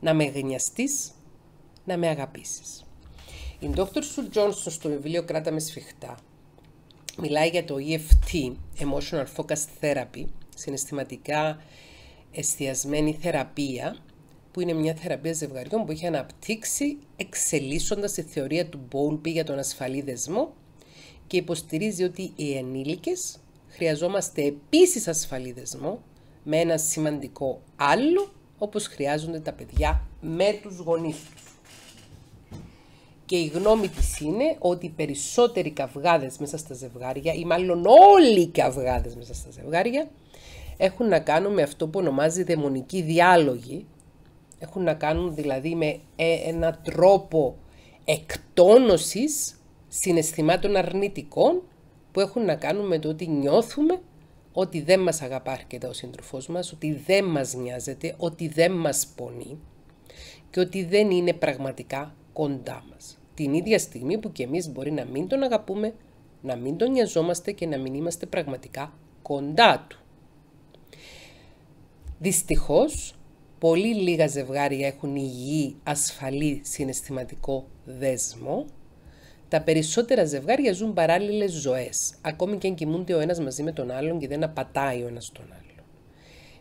να με γνιαστείς, να με αγαπήσεις. Η Dr. Sue στο βιβλίο «Κράτα με σφιχτά» μιλάει για το EFT, Emotional Focus Therapy, συναισθηματικά εστιασμένη θεραπεία, που είναι μια θεραπεία ζευγαριών που έχει αναπτύξει εξελίσσοντας τη θεωρία του Bowlby για τον ασφαλή δεσμό και υποστηρίζει ότι οι ενήλικες χρειαζόμαστε επίσης ασφαλή δεσμό με ένα σημαντικό άλλο όπως χρειάζονται τα παιδιά με τους γονείς τους. Και η γνώμη της είναι ότι οι περισσότεροι καυγάδες μέσα στα ζευγάρια, ή μάλλον όλοι οι καυγάδες μέσα στα ζευγάρια, έχουν να κάνουν με αυτό που ονομάζει δαιμονική διάλογη. Έχουν να κάνουν δηλαδή με ε, ένα τρόπο εκτόνωσης συναισθημάτων αρνητικών που έχουν να κάνουν με το ότι νιώθουμε ότι δεν μας αγαπά αρκετά ο σύντροφός μας, ότι δεν μας νοιάζεται, ότι δεν μας πονεί και ότι δεν είναι πραγματικά κοντά μας την ίδια στιγμή που κι εμείς μπορεί να μην τον αγαπούμε, να μην τον νοιαζόμαστε και να μην είμαστε πραγματικά κοντά του. Δυστυχώς, πολύ λίγα ζευγάρια έχουν υγιή, ασφαλή, συναισθηματικό δέσμο. Τα περισσότερα ζευγάρια ζουν παράλληλες ζωές, ακόμη και αν κοιμούνται ο ένας μαζί με τον άλλον και δεν απατάει ο ένας τον άλλον.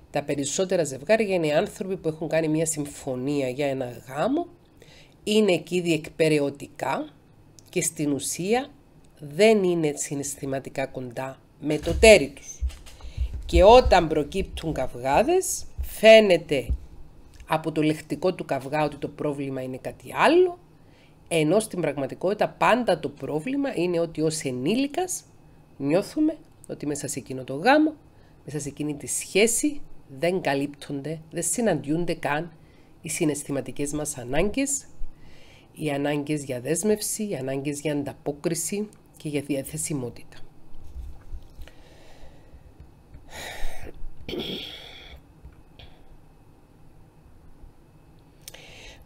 Τα περισσότερα ζευγάρια είναι άνθρωποι που έχουν κάνει μια συμφωνία για ένα γάμο είναι εκεί διεκπαιρεωτικά και στην ουσία δεν είναι συναισθηματικά κοντά με το τέρι τους. Και όταν προκύπτουν καυγάδες φαίνεται από το λεχτικό του καυγά ότι το πρόβλημα είναι κάτι άλλο, ενώ στην πραγματικότητα πάντα το πρόβλημα είναι ότι ως ενήλικας νιώθουμε ότι μέσα σε εκείνο το γάμο, μέσα σε εκείνη τη σχέση δεν καλύπτονται, δεν συναντιούνται καν οι συναισθηματικές μας ανάγκες οι ανάγκες για δέσμευση, οι ανάγκες για ανταπόκριση και για διαθεσιμότητα.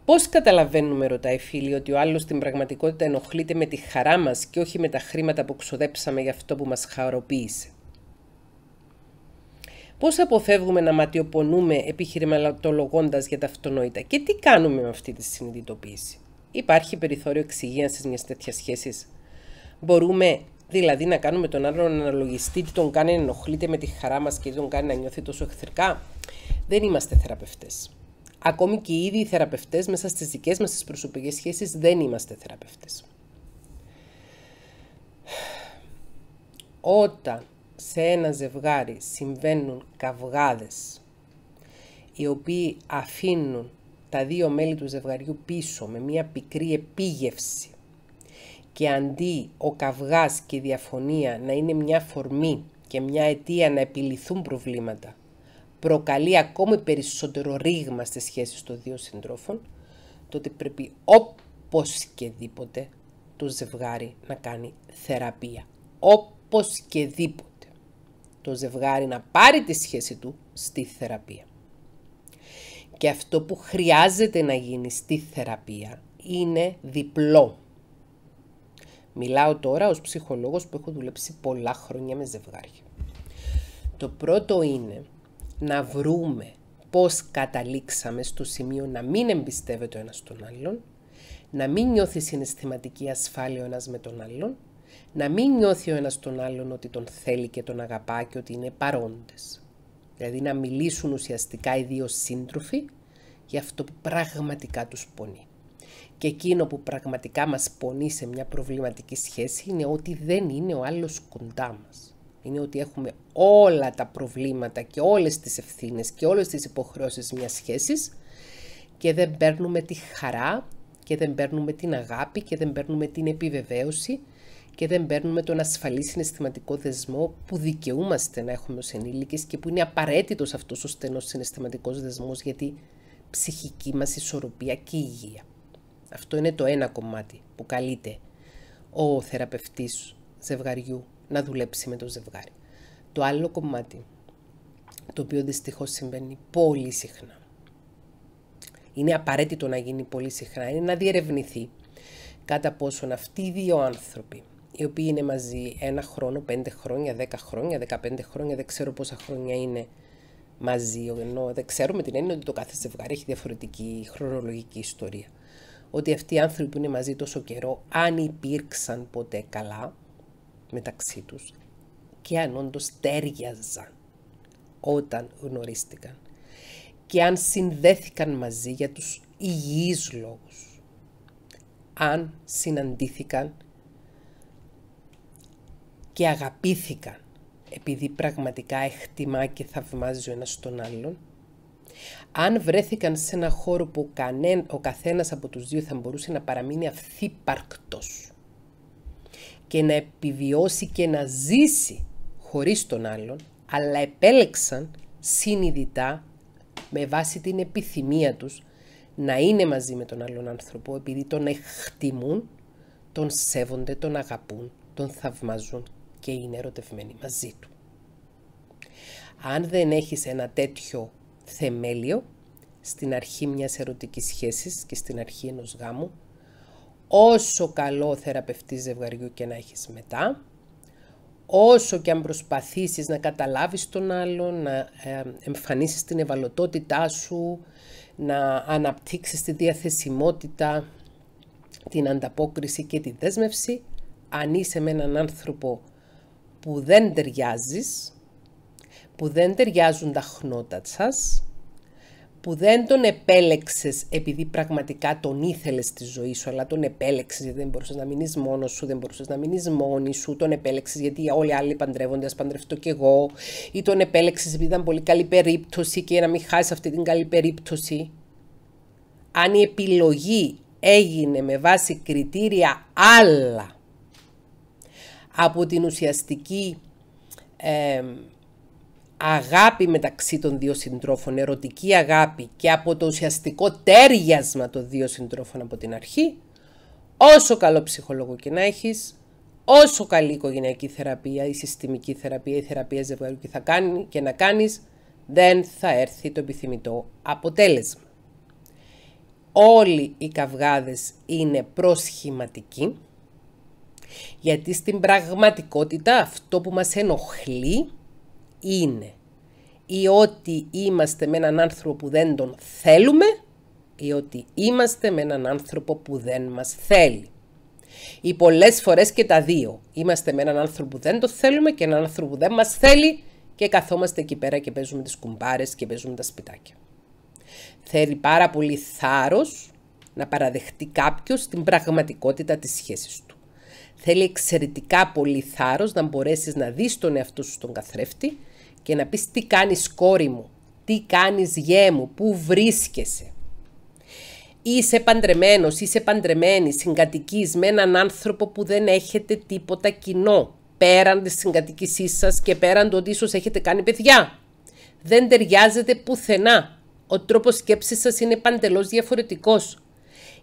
Πώς καταλαβαίνουμε, ρωτάει φίλοι, ότι ο άλλος στην πραγματικότητα ενοχλείται με τη χαρά μας και όχι με τα χρήματα που ξοδέψαμε για αυτό που μας χαροποίησε. Πώς αποφεύγουμε να ματιοπονούμε επιχειρηματολογώντας για τα αυτονόητα και τι κάνουμε με αυτή τη συνειδητοποίηση. Υπάρχει περιθώριο εξυγίανση μιας τέτοιας σχέσης. Μπορούμε δηλαδή να κάνουμε τον άλλον να αναλογιστεί τι τον κάνει να ενοχλείται με τη χαρά μας και τι τον κάνει να νιώθει τόσο εχθρικά. Δεν είμαστε θεραπευτές. Ακόμη και οι ίδιοι θεραπευτές μέσα στις δικές μας προσωπικές σχέσεις δεν είμαστε θεραπευτές. Όταν σε ένα ζευγάρι συμβαίνουν καυγάδες οι οποίοι αφήνουν τα δύο μέλη του ζευγαριού πίσω με μια πικρή επίγευση και αντί ο καυγάς και η διαφωνία να είναι μια φορμή και μια αιτία να επιληθούν προβλήματα, προκαλεί ακόμη περισσότερο ρήγμα στις σχέσεις των δύο συντρόφων, τότε πρέπει όπως και δίποτε το ζευγάρι να κάνει θεραπεία. Όπως και δίποτε. Το ζευγάρι να πάρει τη σχέση του στη θεραπεία και αυτό που χρειάζεται να γίνει στη θεραπεία είναι διπλό. Μιλάω τώρα ως ψυχολόγος που έχω δουλέψει πολλά χρόνια με ζευγάρια. Το πρώτο είναι να βρούμε πώς καταλήξαμε στο σημείο να μην εμπιστεύεται ο ένας τον άλλον, να μην νιώθει συναισθηματική ασφάλεια ο ένας με τον άλλον, να μην νιώθει ο ένας τον άλλον ότι τον θέλει και τον αγαπά και ότι είναι παρόντες. Δηλαδή να μιλήσουν ουσιαστικά οι δύο σύντροφοι για αυτό που πραγματικά τους πονεί. Και εκείνο που πραγματικά μας πονεί σε μια προβληματική σχέση είναι ότι δεν είναι ο άλλος κοντά μας. Είναι ότι έχουμε όλα τα προβλήματα και όλες τις ευθύνες και όλες τις υποχρεώσεις μιας σχέσης και δεν παίρνουμε τη χαρά και δεν παίρνουμε την αγάπη και δεν παίρνουμε την επιβεβαίωση και δεν παίρνουμε τον ασφαλή συναισθηματικό δεσμό που δικαιούμαστε να έχουμε ως ενήλικες και που είναι απαραίτητος αυτός ο στενός συναισθηματικός δεσμός για τη ψυχική μας ισορροπία και υγεία. Αυτό είναι το ένα κομμάτι που καλείται ο θεραπευτής ζευγαριού να δουλέψει με το ζευγάρι. Το άλλο κομμάτι, το οποίο δυστυχώς συμβαίνει πολύ συχνά, είναι απαραίτητο να γίνει πολύ συχνά, είναι να διερευνηθεί κατά πόσον αυτοί οι δύο άνθρωποι οι οποίοι είναι μαζί ένα χρόνο, πέντε χρόνια, δέκα χρόνια, δεκαπέντε χρόνια, δεν ξέρω πόσα χρόνια είναι μαζί, ενώ δεν με την έννοια ότι το κάθε ζευγάρι έχει διαφορετική χρονολογική ιστορία. Ότι αυτοί οι άνθρωποι που είναι μαζί τόσο καιρό, αν υπήρξαν ποτέ καλά μεταξύ τους και αν όντως τέριαζαν όταν γνωρίστηκαν και αν συνδέθηκαν μαζί για τους υγιείς λόγους, αν συναντήθηκαν και αγαπήθηκαν επειδή πραγματικά εκτιμά και θαυμάζει ο ένας τον άλλον, αν βρέθηκαν σε ένα χώρο που ο καθένας από τους δύο θα μπορούσε να παραμείνει αυθύπαρκτος και να επιβιώσει και να ζήσει χωρίς τον άλλον, αλλά επέλεξαν συνειδητά με βάση την επιθυμία τους να είναι μαζί με τον άλλον άνθρωπο επειδή τον εκτιμούν, τον σέβονται, τον αγαπούν, τον θαυμαζούν και είναι ερωτευμένη μαζί του. Αν δεν έχεις ένα τέτοιο θεμέλιο στην αρχή μιας ερωτικής σχέσης και στην αρχή ενός γάμου, όσο καλό θεραπευτής ζευγαριού και να έχεις μετά, όσο και αν προσπαθήσεις να καταλάβεις τον άλλο... να ε, εμφανίσεις την ευαλωτότητά σου, να αναπτύξεις τη διαθεσιμότητα, την ανταπόκριση και τη δέσμευση, αν είσαι με έναν άνθρωπο που δεν ταιριάζεις, που δεν ταιριάζουν τα χνότα σας, που δεν τον επέλεξες επειδή πραγματικά τον ήθελες στη ζωή σου, αλλά τον επέλεξες γιατί δεν μπορούσες να μείνεις μόνος σου, δεν μπορούσες να μείνεις μόνη σου, τον επέλεξες γιατί όλοι οι άλλοι παντρεύονται, ας παντρευτώ κι εγώ, ή τον επέλεξες επειδή ήταν πολύ καλή περίπτωση και να μην χάσεις αυτή την καλή περίπτωση. Αν η επιλογή έγινε με βάση κριτήρια άλλα από την ουσιαστική αγάπη μεταξύ των δύο συντρόφων, ερωτική αγάπη και από το ουσιαστικό τέριασμα των δύο συντρόφων από την αρχή, όσο καλό ψυχολόγο και να έχεις, όσο καλή οικογενειακή θεραπεία, η συστημική θεραπεία, η θεραπεία ζευγαριού και, θα κάνει, και να κάνεις, δεν θα έρθει το επιθυμητό αποτέλεσμα. Όλοι οι καυγάδες είναι προσχηματικοί, γιατί στην πραγματικότητα αυτό που μας ενοχλεί είναι ή ότι είμαστε με έναν άνθρωπο που δεν τον θέλουμε ή ότι είμαστε με έναν άνθρωπο που δεν μας θέλει. Ή πολλές φορές και τα δύο. Είμαστε με έναν άνθρωπο που δεν το θέλουμε και έναν άνθρωπο που δεν μας θέλει και καθόμαστε εκεί πέρα και παίζουμε τις κουμπάρες και παίζουμε τα σπιτάκια. Θέλει πάρα πολύ θάρρος να παραδεχτεί κάποιος την πραγματικότητα της σχέσης του. Θέλει εξαιρετικά πολύ θάρρος να μπορέσεις να δεις τον εαυτό σου στον καθρέφτη και να πεις τι κάνεις κόρη μου, τι κάνεις γέ μου, πού βρίσκεσαι. Είσαι παντρεμένος, είσαι παντρεμένη, συγκατοικείς με έναν άνθρωπο που δεν έχετε τίποτα κοινό πέραν της συγκατοίκησής σας και πέραν το ότι ίσως έχετε κάνει παιδιά. Δεν ταιριάζεται πουθενά. Ο τρόπος σκέψης σας είναι παντελώς διαφορετικός.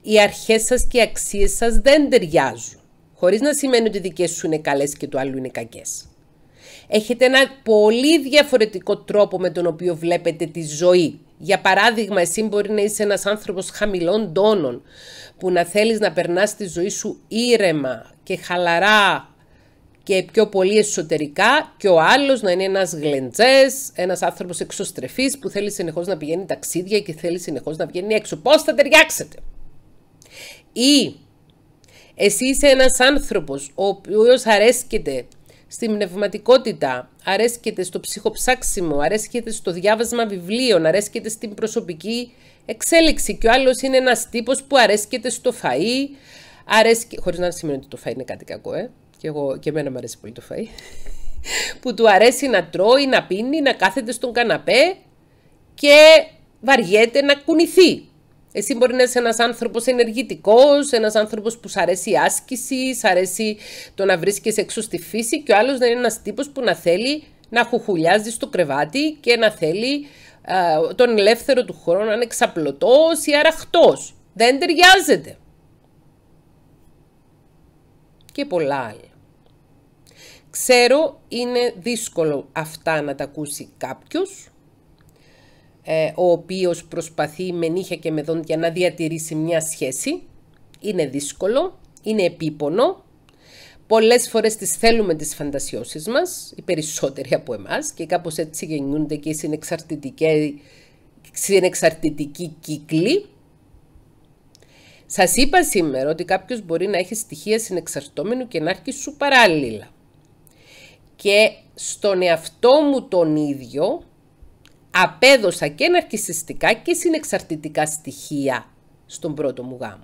Οι αρχές σας και οι αξίες σας δεν ταιριάζουν χωρίς να σημαίνει ότι οι δικές σου είναι καλές και του άλλου είναι κακές. Έχετε ένα πολύ διαφορετικό τρόπο με τον οποίο βλέπετε τη ζωή. Για παράδειγμα, εσύ μπορεί να είσαι ένας άνθρωπος χαμηλών τόνων, που να θέλεις να περνάς τη ζωή σου ήρεμα και χαλαρά και πιο πολύ εσωτερικά και ο άλλος να είναι ένας γλεντζές, ένας άνθρωπος εξωστρεφής που θέλει συνεχώς να πηγαίνει ταξίδια και θέλει συνεχώς να βγαίνει έξω. Πώς θα ταιριάξετε. Ή εσύ είσαι ένας άνθρωπος ο οποίος αρέσκεται στην πνευματικότητα, αρέσκεται στο ψυχοψάξιμο, αρέσκεται στο διάβασμα βιβλίων, αρέσκεται στην προσωπική εξέλιξη και ο άλλος είναι ένας τύπος που αρέσκεται στο φαΐ, αρέσκε... χωρίς να σημαίνει ότι το φαΐ είναι κάτι κακό, ε. Και, εγώ, και εμένα μου αρέσει πολύ το φαΐ. <laughs> που του αρέσει να τρώει, να πίνει, να κάθεται στον καναπέ και βαριέται να κουνηθεί. Εσύ μπορεί να είσαι ένας άνθρωπος ενεργητικός, ένας άνθρωπος που σου αρέσει η άσκηση, σου αρέσει το να βρίσκεσαι έξω στη φύση, και ο άλλος να είναι ένας τύπος που να θέλει να χουχουλιάζει στο κρεβάτι και να θέλει τον ελεύθερο του χρόνο να είναι ξαπλωτός ή αραχτός. Δεν ταιριάζεται. Και πολλά άλλα. Ξέρω είναι δύσκολο αυτά να τα ακούσει κάποιος, ε, ο οποίος προσπαθεί με νύχια και με δόντια να διατηρήσει μια σχέση. Είναι δύσκολο, είναι επίπονο. Πολλές φορές τις θέλουμε τις φαντασιώσεις μας, οι περισσότεροι από εμάς και κάπως έτσι γεννιούνται και οι συνεξαρτητικοί κύκλοι. Σας είπα σήμερα ότι κάποιος μπορεί να έχει στοιχεία συνεξαρτώμενου και να έρχει σου παράλληλα. Και στον εαυτό μου τον ίδιο απέδωσα και ναρκισιστικά και συνεξαρτητικά στοιχεία στον πρώτο μου γάμο.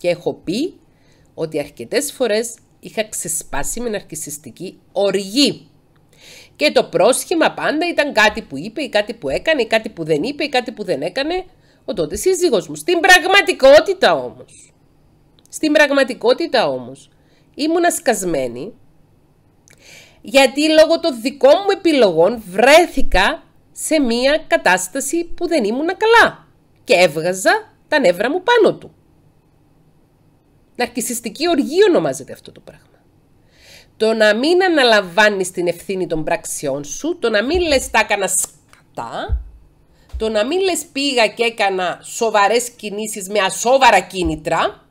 Και έχω πει ότι αρκετές φορές είχα ξεσπάσει με ναρκισιστική οργή. Και το πρόσχημα πάντα ήταν κάτι που είπε ή κάτι που έκανε ή κάτι που δεν είπε ή κάτι που δεν έκανε ο τότε σύζυγός μου. Στην πραγματικότητα όμως, στην πραγματικότητα όμως, ήμουν ασκασμένη γιατί λόγω των δικών μου επιλογών βρέθηκα σε μία κατάσταση που δεν ήμουνα καλά και έβγαζα τα νεύρα μου πάνω του. Ναρκισιστική οργή ονομάζεται αυτό το πράγμα. Το να μην αναλαμβάνεις την ευθύνη των πράξεών σου, το να μην λες τα έκανα σκατά, το να μην λες πήγα και έκανα σοβαρές κινήσεις με ασόβαρα κίνητρα,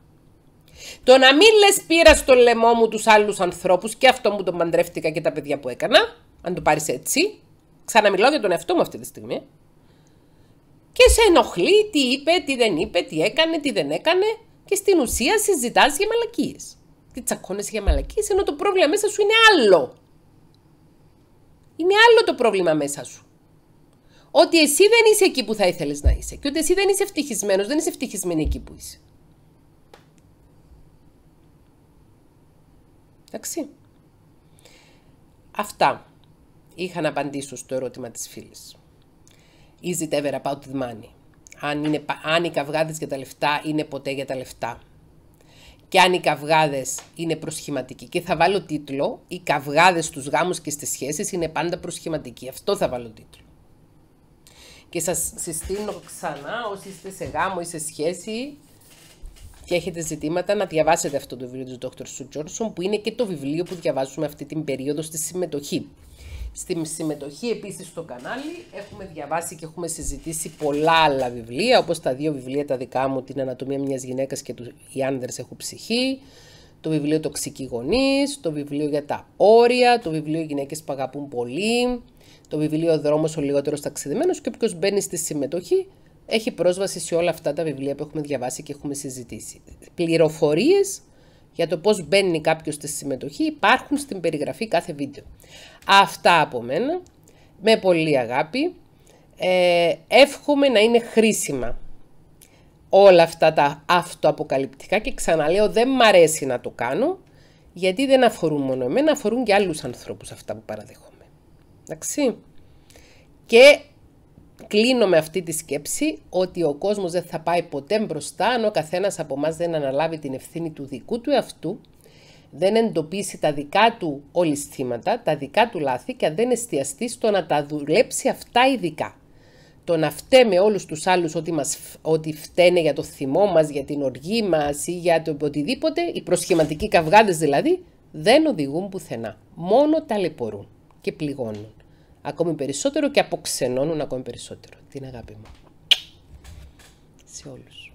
το να μην λες πήρα στο λαιμό μου τους άλλους ανθρώπους και αυτό μου τον παντρεύτηκα και τα παιδιά που έκανα, αν το πάρεις έτσι, Ξαναμιλώ για τον εαυτό μου αυτή τη στιγμή. Και σε ενοχλεί τι είπε, τι δεν είπε, τι έκανε, τι δεν έκανε. Και στην ουσία συζητάς για μαλακίες. Τι τσακώνεσαι για μαλακίες, ενώ το πρόβλημα μέσα σου είναι άλλο. Είναι άλλο το πρόβλημα μέσα σου. Ότι εσύ δεν είσαι εκεί που θα ήθελες να είσαι. Και ότι εσύ δεν είσαι ευτυχισμένος, δεν είσαι ευτυχισμένη εκεί που είσαι. Εντάξει. Αυτά είχαν απαντήσει στο ερώτημα της φίλης. Is it ever about the money? Αν, είναι, αν οι καυγάδες για τα λεφτά είναι ποτέ για τα λεφτά. Και αν οι καυγάδες είναι προσχηματικοί. Και θα βάλω τίτλο «Οι καυγάδες στους γάμους και στις σχέσεις είναι πάντα προσχηματικοί». Αυτό θα βάλω τίτλο. Και σας συστήνω ξανά όσοι είστε σε γάμο ή σε σχέση και έχετε ζητήματα να διαβάσετε αυτό το βιβλίο του Dr. Sue Johnson που είναι και το βιβλίο που διαβάζουμε αυτή την περίοδο στη συμμετοχή στη συμμετοχή επίσης στο κανάλι. Έχουμε διαβάσει και έχουμε συζητήσει πολλά άλλα βιβλία, όπως τα δύο βιβλία τα δικά μου, την Ανατομία μιας γυναίκας και του «Οι άνδρες έχουν ψυχή», το βιβλίο «Τοξικοί γονείς», το βιβλίο για τα όρια, το βιβλίο «Γυναίκες που αγαπούν πολύ», το βιβλίο «Ο δρόμος Δρόμο λιγότερος λιγότερο ταξιδεμενος και όποιος μπαίνει στη συμμετοχή έχει πρόσβαση σε όλα αυτά τα βιβλία που έχουμε διαβάσει και έχουμε συζητήσει. Πληροφορίες για το πώς μπαίνει κάποιος στη συμμετοχή υπάρχουν στην περιγραφή κάθε βίντεο. Αυτά από μένα, με πολύ αγάπη. Ε, εύχομαι να είναι χρήσιμα όλα αυτά τα αυτοαποκαλυπτικά και ξαναλέω δεν μ' αρέσει να το κάνω γιατί δεν αφορούν μόνο εμένα, αφορούν και άλλους ανθρώπους αυτά που παραδέχομαι. Εντάξει. Και κλείνω με αυτή τη σκέψη ότι ο κόσμος δεν θα πάει ποτέ μπροστά αν ο καθένας από μας δεν αναλάβει την ευθύνη του δικού του εαυτού, δεν εντοπίσει τα δικά του ολισθήματα, τα δικά του λάθη και αν δεν εστιαστεί στο να τα δουλέψει αυτά ειδικά. Το να φταίμε όλους τους άλλους ότι, μας, ότι φταίνε για το θυμό μας, για την οργή μας ή για το οτιδήποτε, οι προσχηματικοί καυγάδες δηλαδή, δεν οδηγούν πουθενά. Μόνο ταλαιπωρούν και πληγώνουν ακόμη περισσότερο και αποξενώνουν ακόμη περισσότερο την αγάπη μου. Σε όλους.